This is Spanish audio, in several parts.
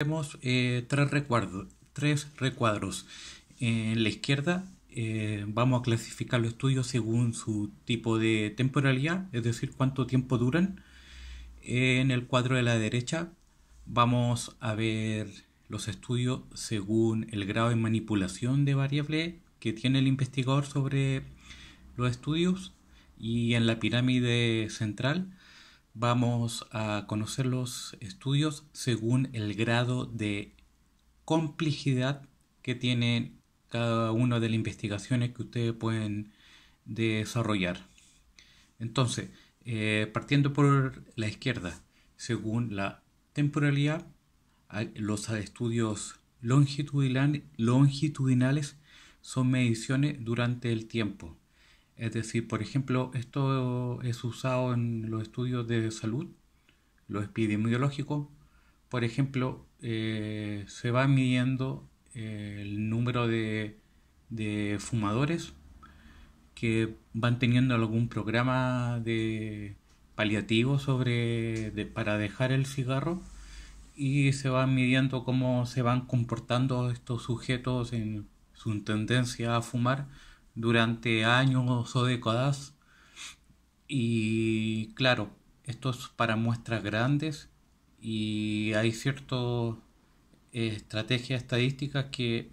Tenemos eh, tres, recuadros. Eh, en la izquierda eh, vamos a clasificar los estudios según su tipo de temporalidad, es decir, cuánto tiempo duran. En el cuadro de la derecha vamos a ver los estudios según el grado de manipulación de variable que tiene el investigador sobre los estudios y en la pirámide central vamos a conocer los estudios según el grado de complejidad que tienen cada una de las investigaciones que ustedes pueden desarrollar. Entonces, eh, partiendo por la izquierda, según la temporalidad, los estudios longitudinales son mediciones durante el tiempo es decir, por ejemplo, esto es usado en los estudios de salud, los epidemiológicos. Por ejemplo, eh, se va midiendo eh, el número de, fumadores que van teniendo algún programa de paliativo sobre para dejar el cigarro y se va midiendo cómo se van comportando estos sujetos en su tendencia a fumar durante años o décadas. Y claro, esto es para muestras grandes y hay ciertas eh, estrategias estadísticas que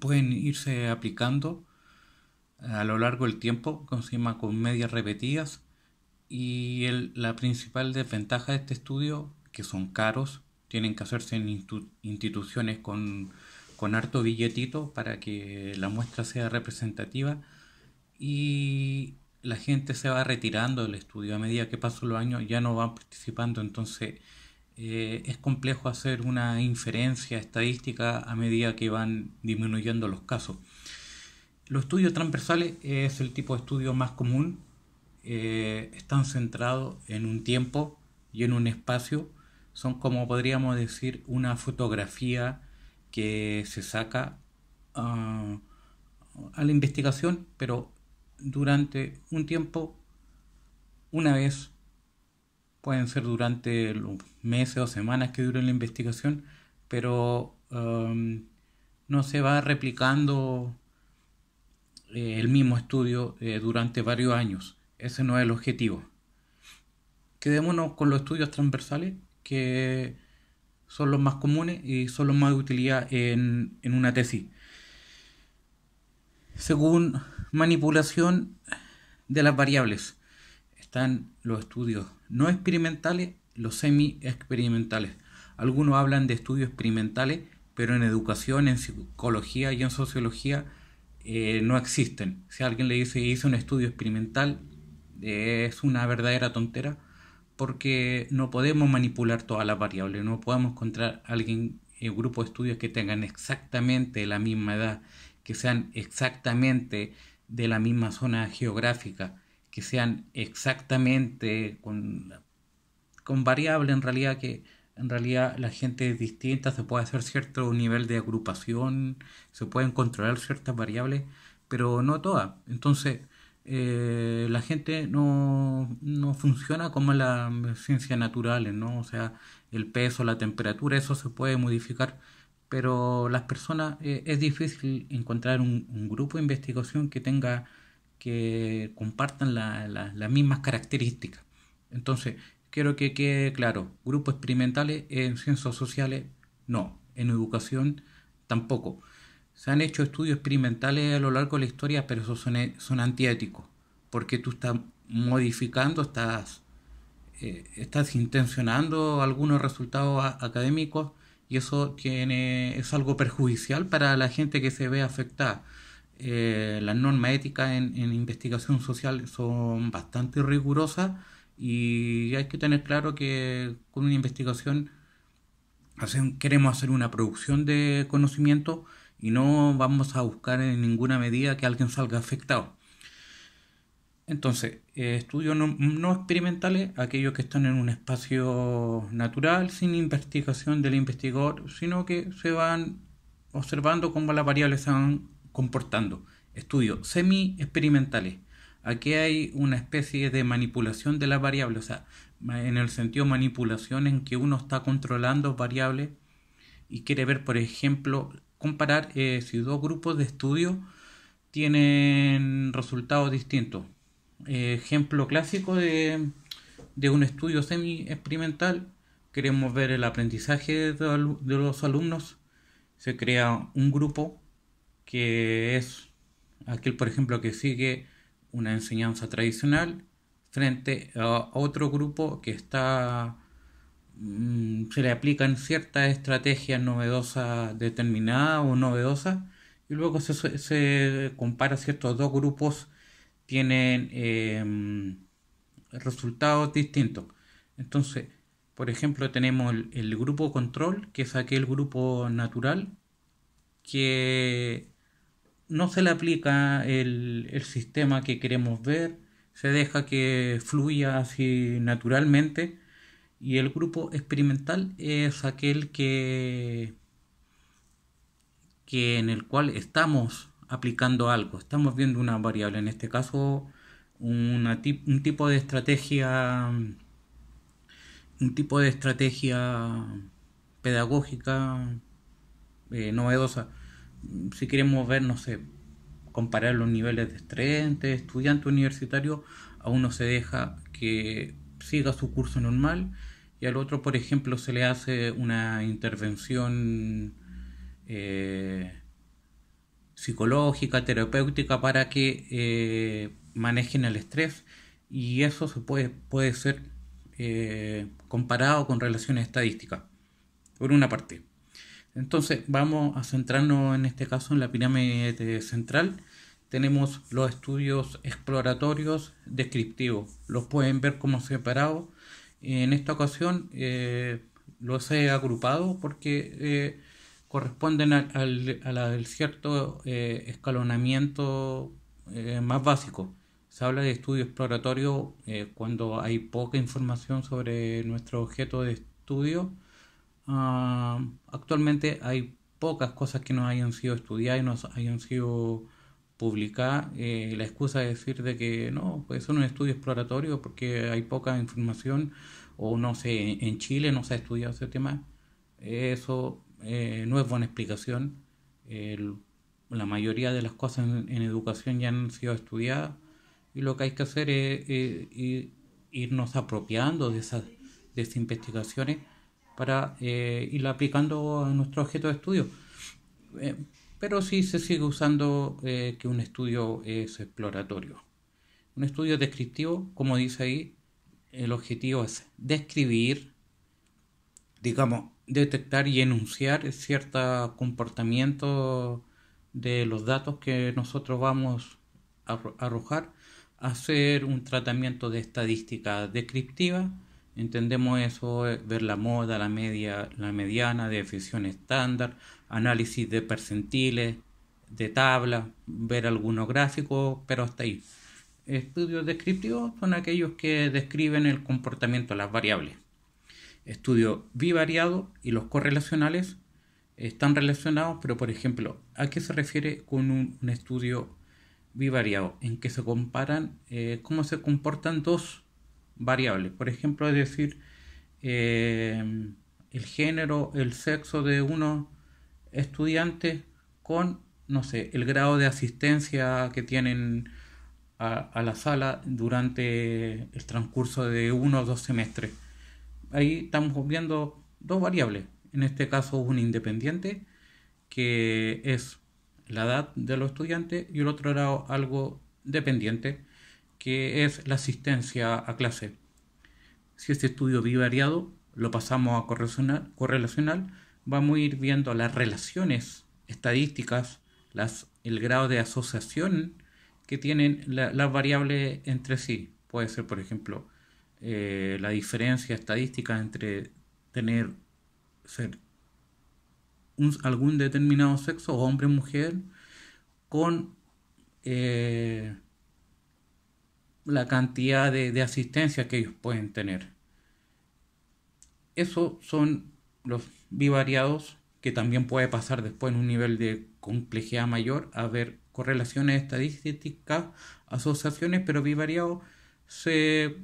pueden irse aplicando a lo largo del tiempo, encima con medias repetidas. Y el, la principal desventaja de este estudio, que son caros, tienen que hacerse en instituciones con con harto billetito para que la muestra sea representativa y la gente se va retirando del estudio a medida que pasan los años ya no van participando entonces eh, es complejo hacer una inferencia estadística a medida que van disminuyendo los casos los estudios transversales es el tipo de estudio más común eh, están centrados en un tiempo y en un espacio son como podríamos decir una fotografía que se saca ah, a la investigación, pero durante un tiempo, una vez, pueden ser durante los meses o semanas que dure la investigación, pero no se va replicando eh, el mismo estudio eh, durante varios años. Ese no es el objetivo. Quedémonos con los estudios transversales que son los más comunes y son los más de utilidad en, una tesis. Según manipulación de las variables, están los estudios no experimentales, los semi-experimentales. Algunos hablan de estudios experimentales, pero en educación, en psicología y en sociología eh, no existen. Si alguien le dice hice un estudio experimental, es una verdadera tontera porque no podemos manipular todas las variables, no podemos encontrar alguien, eh, un grupo de estudios que tengan exactamente la misma edad, que sean exactamente de la misma zona geográfica, que sean exactamente con, variables, en realidad que en realidad la gente es distinta, se puede hacer cierto nivel de agrupación, se pueden controlar ciertas variables, pero no todas. Entonces, eh, la gente no, funciona como las ciencias naturales, ¿no? O sea, el peso, la temperatura, eso se puede modificar, pero las personas eh, es difícil encontrar un, grupo de investigación que tenga, que compartan las mismas características. Entonces, quiero que quede claro, grupos experimentales en ciencias sociales, no, en educación tampoco. Se han hecho estudios experimentales a lo largo de la historia, pero esos son, son antiéticos, porque tú estás modificando, eh, estás, intencionando algunos resultados académicos y eso tiene, es algo perjudicial para la gente que se ve afectada. Eh, las normas éticas en, investigación social son bastante rigurosas y hay que tener claro que con una investigación queremos hacer una producción de conocimiento y no vamos a buscar en ninguna medida que alguien salga afectado. Entonces, eh, estudios no, experimentales, aquellos que están en un espacio natural, sin investigación del investigador, sino que se van observando cómo las variables se van comportando. Estudios semi-experimentales. Aquí hay una especie de manipulación de las variables, o sea, en el sentido manipulación en que uno está controlando variables y quiere ver, por ejemplo, comparar eh, si dos grupos de estudios tienen resultados distintos. Eh, ejemplo clásico de, un estudio semi-experimental. Queremos ver el aprendizaje de, los alumnos. Se crea un grupo que es aquel, por ejemplo, que sigue una enseñanza tradicional frente a otro grupo que está mm, se le aplican ciertas estrategias novedosas determinadas o novedosas y luego se, se compara ciertos dos grupos tienen em, resultados distintos. Entonces, por ejemplo, tenemos el, grupo control, que es aquel grupo natural que no se le aplica el, sistema que queremos ver, se deja que fluya así naturalmente. Y el grupo experimental es aquel que, que en el cual estamos aplicando algo. Estamos viendo una variable, en este caso una un tipo de estrategia, un tipo de estrategia pedagógica eh, novedosa. Si queremos ver, no sé, comparar los niveles de estrés estudiante universitario, a uno se deja que siga su curso normal y al otro, por ejemplo, se le hace una intervención eh, psicológica, terapéutica, para que eh, manejen el estrés y eso se puede, puede ser eh, comparado con relaciones estadísticas, por una parte. Entonces vamos a centrarnos en este caso en la pirámide central. Tenemos los estudios exploratorios descriptivos. Los pueden ver como separados. En esta ocasión eh, los he agrupado porque corresponden al, cierto eh, escalonamiento eh, más básico. Se habla de estudio exploratorio eh, cuando hay poca información sobre nuestro objeto de estudio. Ah, actualmente hay pocas cosas que no hayan sido estudiadas y no hayan sido publicadas. la excusa es decir de que no, pues eso no es estudio exploratorio porque hay poca información o no sé, en Chile no se ha estudiado ese tema. Eso eh, no es buena explicación. la mayoría de las cosas en, educación ya han sido estudiadas y lo que hay que hacer es, irnos apropiando de esas, de investigaciones para eh, ir aplicando a nuestro objeto de estudio. Eh, pero sí se sigue usando que un estudio es exploratorio. Un estudio descriptivo, como dice ahí, el objetivo es describir, digamos, detectar y enunciar cierto comportamiento de los datos que nosotros vamos a arrojar, hacer un tratamiento de estadística descriptiva, entendemos eso, eh, ver la moda, la media, la mediana, definición estándar, análisis de percentiles, de tabla, ver algunos gráficos, pero hasta ahí. Estudios descriptivos son aquellos que describen el comportamiento, de las variables estudio bivariado y los correlacionales están relacionados, pero por ejemplo, ¿a qué se refiere con un, estudio bivariado? En que se comparan eh, cómo se comportan dos variables. Por ejemplo, es decir, eh, el género, el sexo de uno estudiante con, no sé, el grado de asistencia que tienen a la sala durante el transcurso de uno o dos semestres ahí estamos viendo dos variables. En este caso un independiente, que es la edad de los estudiantes, y el otro era algo dependiente, que es la asistencia a clase. Si este estudio bivariado lo pasamos a correlacional, vamos a ir viendo las relaciones estadísticas, el grado de asociación que tienen las variables entre sí. Puede ser, por ejemplo, eh, la diferencia estadística entre tener ser algún determinado sexo, hombre o mujer, con eh, la cantidad de, asistencia que ellos pueden tener. Esos son los bivariados que también puede pasar después en un nivel de complejidad mayor a ver correlaciones estadísticas, asociaciones, pero bivariados se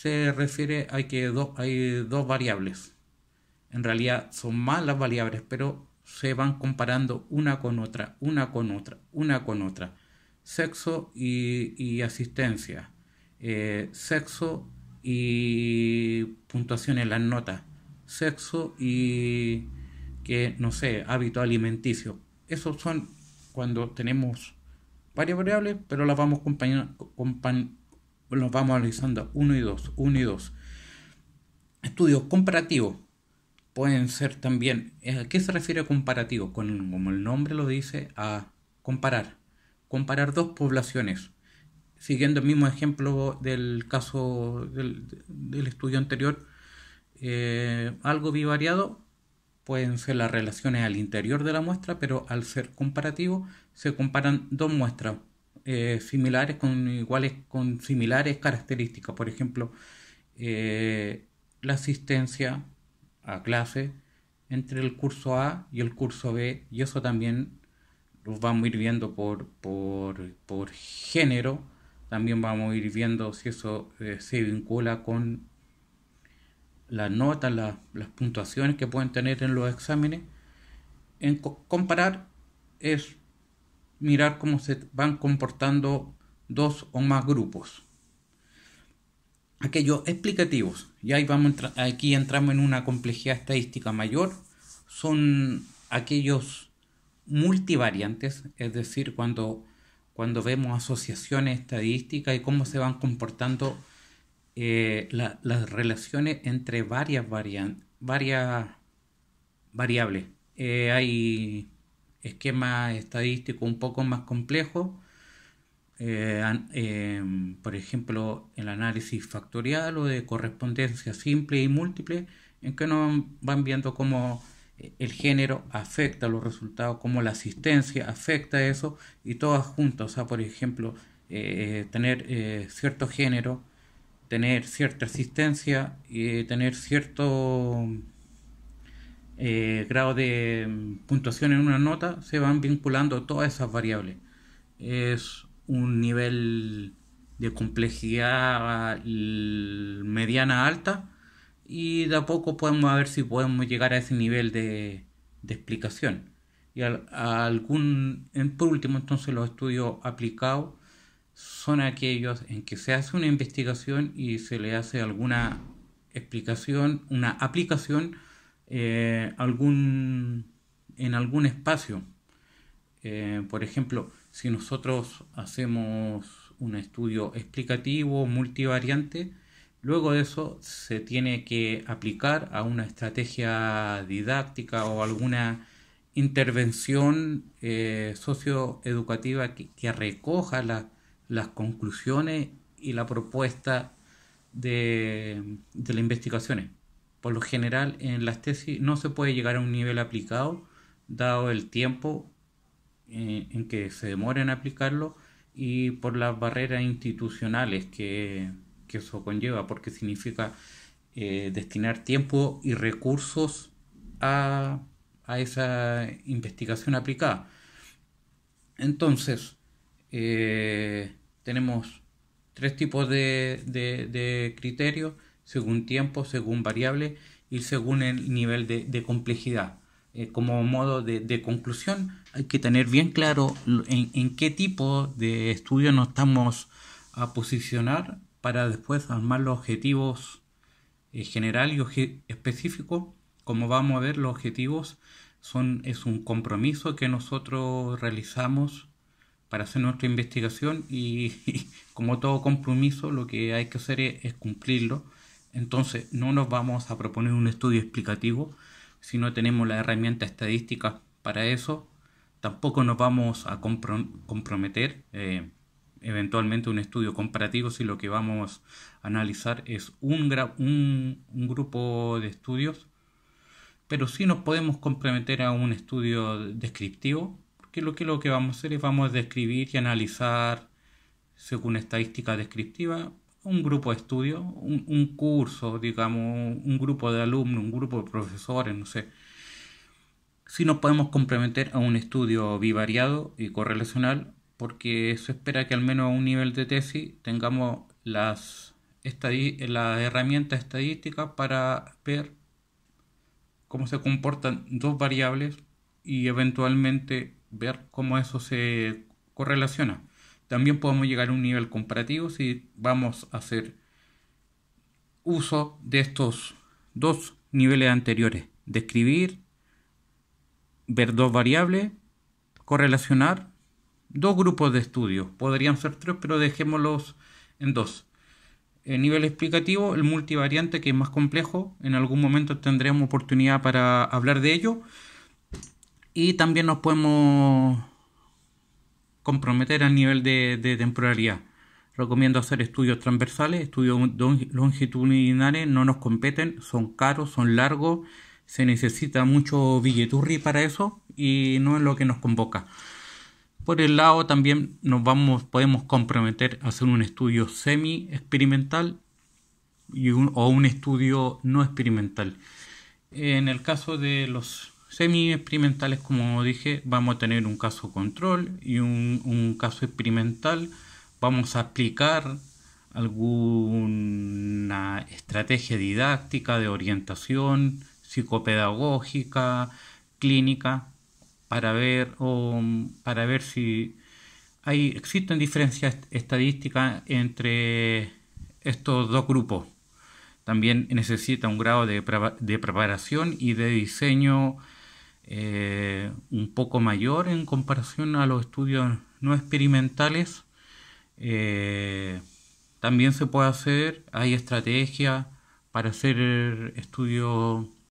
se refiere a que dos hay dos variables. En realidad son más las variables, pero se van comparando una con otra, una con otra, una con otra. Sexo y, asistencia. Eh, sexo y puntuación en las notas. Sexo y que no sé, hábito alimenticio. Esos son cuando tenemos varias variables, pero las vamos los vamos analizando uno y dos, uno y dos. Estudios comparativos pueden ser también, ¿a qué se refiere comparativo? Con, como el nombre lo dice, a comparar. Comparar dos poblaciones. Siguiendo el mismo ejemplo del caso del, del estudio anterior, eh, algo bivariado pueden ser las relaciones al interior de la muestra, pero al ser comparativo se comparan dos muestras, eh, similares con iguales con similares características. Por ejemplo, eh, la asistencia a clase entre el curso A y el curso B, y eso también lo vamos a ir viendo por, por, por género. También vamos a ir viendo si eso eh, se vincula con las notas, las puntuaciones que pueden tener en los exámenes. En comparar es mirar cómo se van comportando dos o más grupos. Aquellos explicativos, y ahí vamos, aquí entramos en una complejidad estadística mayor, son aquellos multivariantes, es decir, cuando, cuando vemos asociaciones estadísticas y cómo se van comportando eh, las relaciones entre varias, varias variables. Eh, hay esquema estadístico un poco más complejo. Eh, eh, por ejemplo, el análisis factorial o de correspondencia simple y múltiple, en que nos van viendo cómo eh, el género afecta los resultados, cómo la asistencia afecta eso y todas juntas. O sea, por ejemplo, tener cierto género, tener cierta asistencia y tener cierto eh, grado de mm, puntuación en una nota, se van vinculando todas esas variables. Es un nivel de complejidad mediana alta y de a poco podemos ver si podemos llegar a ese nivel de, explicación. Y algún, por último, entonces los estudios aplicados son aquellos en que se hace una investigación y se le hace alguna explicación, una aplicación eh, algún, en algún espacio. Eh, por ejemplo, si nosotros hacemos un estudio explicativo, multivariante, luego de eso se tiene que aplicar a una estrategia didáctica o alguna intervención eh, socioeducativa que, recoja las conclusiones y la propuesta de, de las investigaciones. Por lo general, en las tesis no se puede llegar a un nivel aplicado, dado el tiempo eh, en que se demora en aplicarlo y por las barreras institucionales que, eso conlleva, porque significa eh, destinar tiempo y recursos a, esa investigación aplicada. Entonces, eh, tenemos tres tipos de, de criterios según tiempo, según variable y según el nivel de, complejidad. Eh, como modo de, conclusión, hay que tener bien claro en, qué tipo de estudio nos estamos a posicionar para después armar los objetivos eh, general y específicos. específico. Como vamos a ver, los objetivos son, es un compromiso que nosotros realizamos para hacer nuestra investigación y, como todo compromiso lo que hay que hacer es cumplirlo entonces, no nos vamos a proponer un estudio explicativo si no tenemos la herramienta estadística para eso. Tampoco nos vamos a comprometer eh, eventualmente un estudio comparativo si lo que vamos a analizar es un, grupo de estudios. Pero sí nos podemos comprometer a un estudio descriptivo, porque lo que, lo que vamos a hacer es vamos a describir y analizar según estadística descriptiva un grupo de estudio, un, curso, digamos, un grupo de alumnos, un grupo de profesores, no sé. Si nos podemos comprometer a un estudio bivariado y correlacional, porque eso espera que al menos a un nivel de tesis tengamos las, las herramientas estadísticas para ver cómo se comportan dos variables y eventualmente ver cómo eso se correlaciona. También podemos llegar a un nivel comparativo si vamos a hacer uso de estos dos niveles anteriores. Describir, ver dos variables, correlacionar dos grupos de estudios. Podrían ser tres, pero dejémoslos en dos. El nivel explicativo, el multivariante, que es más complejo, en algún momento tendremos oportunidad para hablar de ello. Y también nos podemos comprometer a nivel de, temporalidad. Recomiendo hacer estudios transversales, estudios longitudinales no nos competen, son caros, son largos, se necesita mucho billeturri para eso y no es lo que nos convoca. Por el lado también nos vamos, podemos comprometer a hacer un estudio semi experimental o un estudio no experimental. En el caso de los semi-experimentales, como dije, vamos a tener un caso control y un, caso experimental. Vamos a aplicar alguna estrategia didáctica de orientación psicopedagógica, clínica, para ver, o, para ver si hay, existen diferencias estadísticas entre estos dos grupos. También necesita un grado de, de preparación y de diseño eh, un poco mayor en comparación a los estudios no experimentales. Eh, también se puede hacer, hay estrategias para hacer estudios